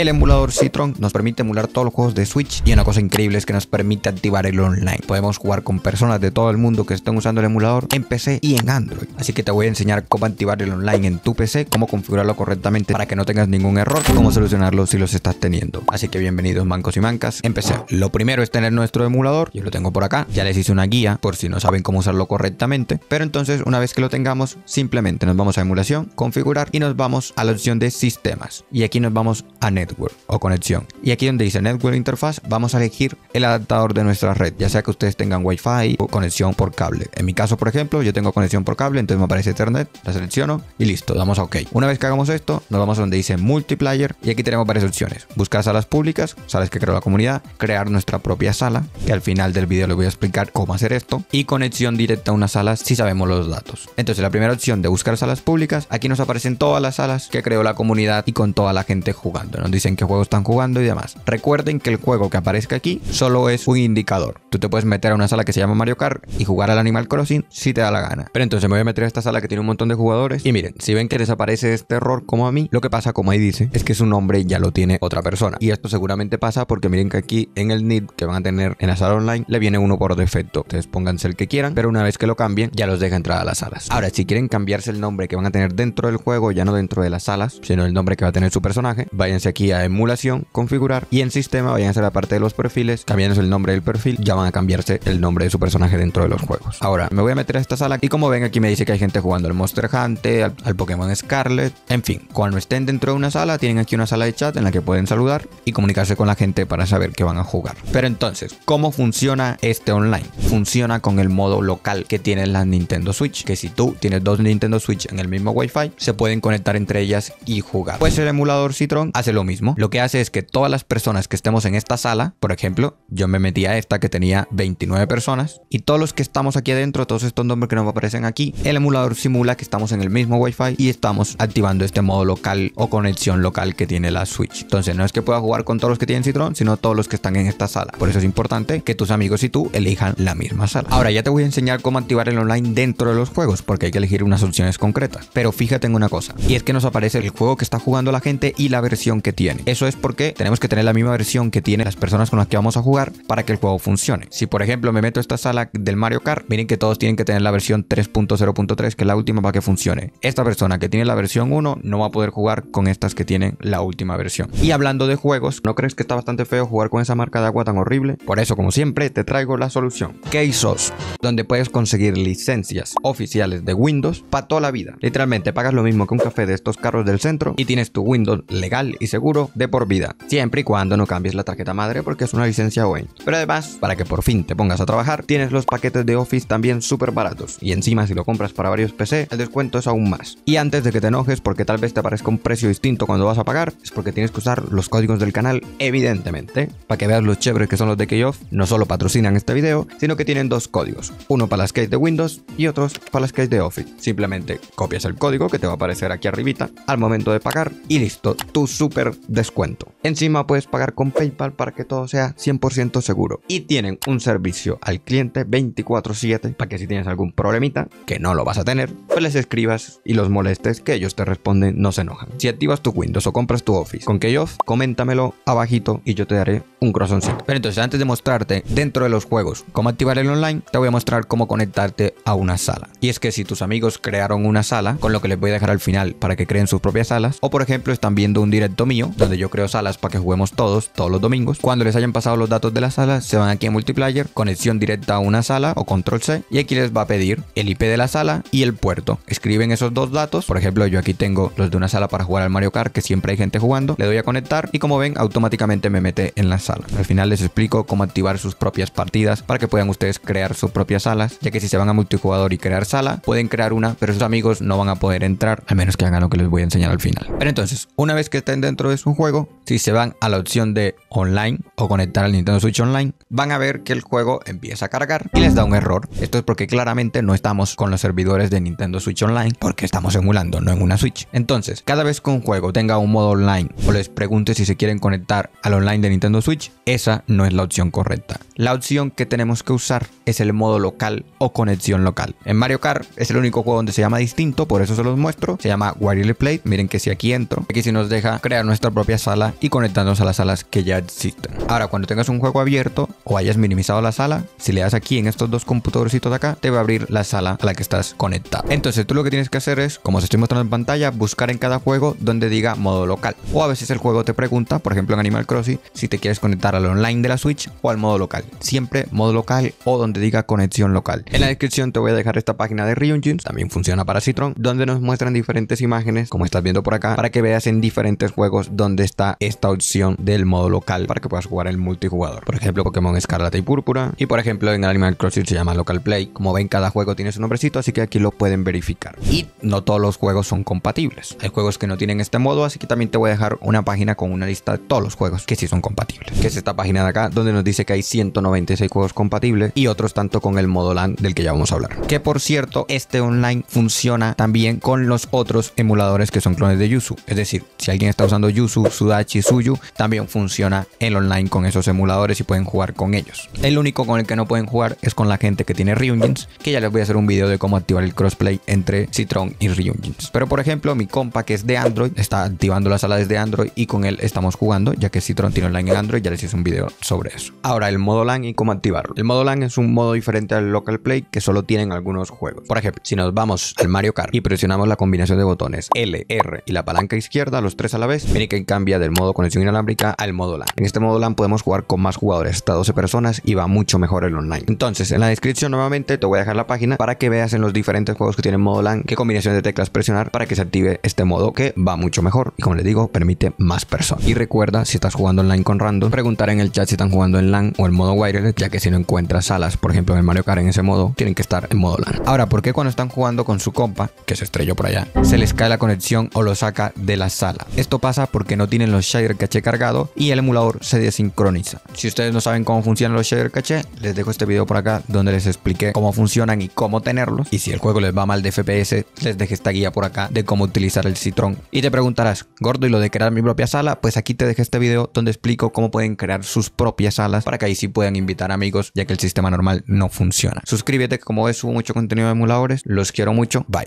El emulador Citron nos permite emular todos los juegos de Switch y una cosa increíble es que nos permite activar el online. Podemos jugar con personas de todo el mundo que estén usando el emulador en PC y en Android. Así que te voy a enseñar cómo activar el online en tu PC, cómo configurarlo correctamente para que no tengas ningún error, Y cómo solucionarlo si los estás teniendo. Así que bienvenidos mancos y mancas. Empecemos. Lo primero es tener nuestro emulador. Yo lo tengo por acá. Ya les hice una guía por si no saben cómo usarlo correctamente. Pero entonces una vez que lo tengamos, simplemente nos vamos a emulación, configurar y nos vamos a la opción de sistemas. Y aquí nos vamos a net o conexión. Y aquí donde dice Network Interface vamos a elegir el adaptador de nuestra red, ya sea que ustedes tengan Wi-Fi o conexión por cable. En mi caso, por ejemplo, yo tengo conexión por cable, entonces me aparece internet la selecciono y listo, damos a OK. Una vez que hagamos esto, nos vamos a donde dice Multiplayer y aquí tenemos varias opciones. Buscar salas públicas, salas que creó la comunidad, crear nuestra propia sala, que al final del video les voy a explicar cómo hacer esto, y conexión directa a una sala si sabemos los datos. Entonces, la primera opción de buscar salas públicas, aquí nos aparecen todas las salas que creó la comunidad y con toda la gente jugando. Nos dicen qué juegos están jugando y demás. Recuerden que el juego que aparezca aquí solo es un indicador. Tú te puedes meter a una sala que se llama Mario Kart y jugar al Animal Crossing si te da la gana. Pero entonces me voy a meter a esta sala que tiene un montón de jugadores y miren, si ven que les aparece este error como a mí, lo que pasa, como ahí dice, es que su nombre ya lo tiene otra persona. Y esto seguramente pasa porque miren que aquí en el NID que van a tener en la sala online le viene uno por defecto. Entonces pónganse el que quieran, pero una vez que lo cambien ya los deja entrar a las salas. Ahora, si quieren cambiarse el nombre que van a tener dentro del juego, ya no dentro de las salas, sino el nombre que va a tener su personaje, váyanse aquí a emulación, configurar y en sistema vayan a la parte de los perfiles también es el nombre del perfil, ya van a cambiarse el nombre de su personaje dentro de los juegos. Ahora, me voy a meter a esta sala y como ven aquí me dice que hay gente jugando al Monster Hunter, al, Pokémon Scarlet, en fin, cuando estén dentro de una sala, tienen aquí una sala de chat en la que pueden saludar y comunicarse con la gente para saber que van a jugar. Pero entonces, ¿cómo funciona este online? Funciona con el modo local que tiene la Nintendo Switch, que si tú tienes dos Nintendo Switch en el mismo Wi-Fi, se pueden conectar entre ellas y jugar. Pues el emulador Citron hace lo mismo. Lo que hace es que todas las personas que estemos en esta sala, por ejemplo, yo me metí a esta que tenía 29 personas y todos los que estamos aquí adentro, todos estos nombres que nos aparecen aquí, el emulador simula que estamos en el mismo Wi-Fi y estamos activando este modo local o conexión local que tiene la Switch. Entonces no es que pueda jugar con todos los que tienen Citron, sino todos los que están en esta sala. Por eso es importante que tus amigos y tú elijan la misma sala. Ahora ya te voy a enseñar cómo activar el online dentro de los juegos, porque hay que elegir unas opciones concretas. Pero fíjate en una cosa, y es que nos aparece el juego que está jugando la gente y la versión que tiene. Eso es porque tenemos que tener la misma versión que tienen las personas con las que vamos a jugar para que el juego funcione. Si por ejemplo me meto a esta sala del Mario Kart, miren que todos tienen que tener la versión 3.0.3, que es la última para que funcione. Esta persona que tiene la versión 1 no va a poder jugar con estas que tienen la última versión. Y hablando de juegos, ¿no crees que está bastante feo jugar con esa marca de agua tan horrible? Por eso, como siempre, te traigo la solución. Keysos, donde puedes conseguir licencias oficiales de Windows para toda la vida. Literalmente pagas lo mismo que un café de estos carros del centro y tienes tu Windows legal y seguro de por vida. Siempre y cuando no cambies la tarjeta madre porque es una licencia pero además, para que por fin te pongas a trabajar, tienes los paquetes de Office también súper baratos. Y encima, si lo compras para varios PC, el descuento es aún más. Y antes de que te enojes porque tal vez te aparezca un precio distinto cuando vas a pagar, es porque tienes que usar los códigos del canal, evidentemente. Para que veas los chéveres que son los de Keyoff, no solo patrocinan este video, sino que tienen dos códigos. Uno para las keys de Windows y otros para las keys de Office. Simplemente copias el código que te va a aparecer aquí arribita al momento de pagar y listo, tu súper descuento. Encima puedes pagar con PayPal para que todo sea 100% seguro y tienen un servicio al cliente 24/7 para que si tienes algún problemita, que no lo vas a tener, pues les escribas y los molestes que ellos te responden, no se enojan. Si activas tu Windows o compras tu Office con Keyoff, coméntamelo abajito y yo te daré un corazoncito. Pero entonces antes de mostrarte dentro de los juegos cómo activar el online, te voy a mostrar cómo conectarte a una sala. Y es que si tus amigos crearon una sala, con lo que les voy a dejar al final para que creen sus propias salas, o por ejemplo están viendo un directo mío donde yo creo salas para que juguemos todos todos los domingos, cuando les hayan pasado los datos de la sala, se van aquí a multiplayer, conexión directa a una sala o control C y aquí les va a pedir el IP de la sala y el puerto. Escriben esos dos datos, por ejemplo yo aquí tengo los de una sala para jugar al Mario Kart que siempre hay gente jugando, le doy a conectar y como ven automáticamente me mete en la sala. Al final les explico cómo activar sus propias partidas para que puedan ustedes crear sus propias salas, ya que si se van a multijugador y crear sala, pueden crear una, pero sus amigos no van a poder entrar a menos que hagan lo que les voy a enseñar al final. Pero entonces, una vez que estén dentro de su juego, si se van a la opción de online o conectar al Nintendo Switch Online, van a ver que el juego empieza a cargar y les da un error. Esto es porque claramente no estamos con los servidores de Nintendo Switch Online porque estamos emulando, no en una Switch. Entonces, cada vez que un juego tenga un modo online o les pregunte si se quieren conectar al online de Nintendo Switch, esa no es la opción correcta. La opción que tenemos que usar es el modo local o conexión local. En Mario Kart es el único juego donde se llama distinto, por eso se los muestro. Se llama Wireless Play. Miren que si aquí entro, aquí sí nos deja crear nuestra propia sala y conectándonos a las salas que ya existen. Ahora, cuando tengas un juego abierto o hayas minimizado la sala, si le das aquí en estos dos computadorcitos de acá, te va a abrir la sala a la que estás conectado. Entonces, tú lo que tienes que hacer es, como os estoy mostrando en pantalla, buscar en cada juego donde diga modo local. O a veces el juego te pregunta, por ejemplo en Animal Crossing, si te quieres conectar al online de la Switch o al modo local. Siempre modo local o donde diga conexión local. En la descripción te voy a dejar esta página de Ryunjins, también funciona para Citron, donde nos muestran diferentes imágenes, como estás viendo por acá, para que veas en diferentes juegos donde está el esta opción del modo local para que puedas jugar el multijugador. Por ejemplo, Pokémon Escarlata y Púrpura. Y por ejemplo, en Animal Crossing se llama Local Play. Como ven, cada juego tiene su nombrecito, así que aquí lo pueden verificar. Y no todos los juegos son compatibles. Hay juegos que no tienen este modo, así que también te voy a dejar una página con una lista de todos los juegos que sí son compatibles. Que es esta página de acá, donde nos dice que hay 196 juegos compatibles y otros tanto con el modo LAN del que ya vamos a hablar. Que por cierto, este online funciona también con los otros emuladores que son clones de Yuzu. Es decir, si alguien está usando Yuzu, Sudachi, Chisuyu también funciona en online con esos emuladores y pueden jugar con ellos. El único con el que no pueden jugar es con la gente que tiene Ryunjins, que ya les voy a hacer un video de cómo activar el crossplay entre Citron y Ryunjins. Pero por ejemplo, mi compa que es de Android está activando las salas desde Android y con él estamos jugando, ya que Citron tiene online en Android, ya les hice un video sobre eso. Ahora, el modo LAN y cómo activarlo. El modo LAN es un modo diferente al local play que solo tienen algunos juegos. Por ejemplo, si nos vamos al Mario Kart y presionamos la combinación de botones L, R y la palanca izquierda, los tres a la vez, miren que cambia del modo modo conexión inalámbrica al modo LAN. En este modo LAN podemos jugar con más jugadores, hasta 12 personas y va mucho mejor el online. Entonces, en la descripción nuevamente te voy a dejar la página para que veas en los diferentes juegos que tienen modo LAN qué combinación de teclas presionar para que se active este modo que va mucho mejor y como les digo, permite más personas. Y recuerda, si estás jugando online con random, preguntar en el chat si están jugando en LAN o en modo wireless, ya que si no encuentras salas, por ejemplo en el Mario Kart en ese modo, tienen que estar en modo LAN. Ahora, ¿por qué cuando están jugando con su compa, que se estrelló por allá, se les cae la conexión o lo saca de la sala? Esto pasa porque no tienen los shader caché cargado y el emulador se desincroniza. Si ustedes no saben cómo funcionan los shader caché, les dejo este video por acá donde les expliqué cómo funcionan y cómo tenerlos. Y si el juego les va mal de FPS, les dejé esta guía por acá de cómo utilizar el Citron. Y te preguntarás, gordo, ¿y lo de crear mi propia sala? Pues aquí te dejé este video donde explico cómo pueden crear sus propias salas para que ahí sí puedan invitar amigos, ya que el sistema normal no funciona. Suscríbete, como ves, subo mucho contenido de emuladores. Los quiero mucho. Bye.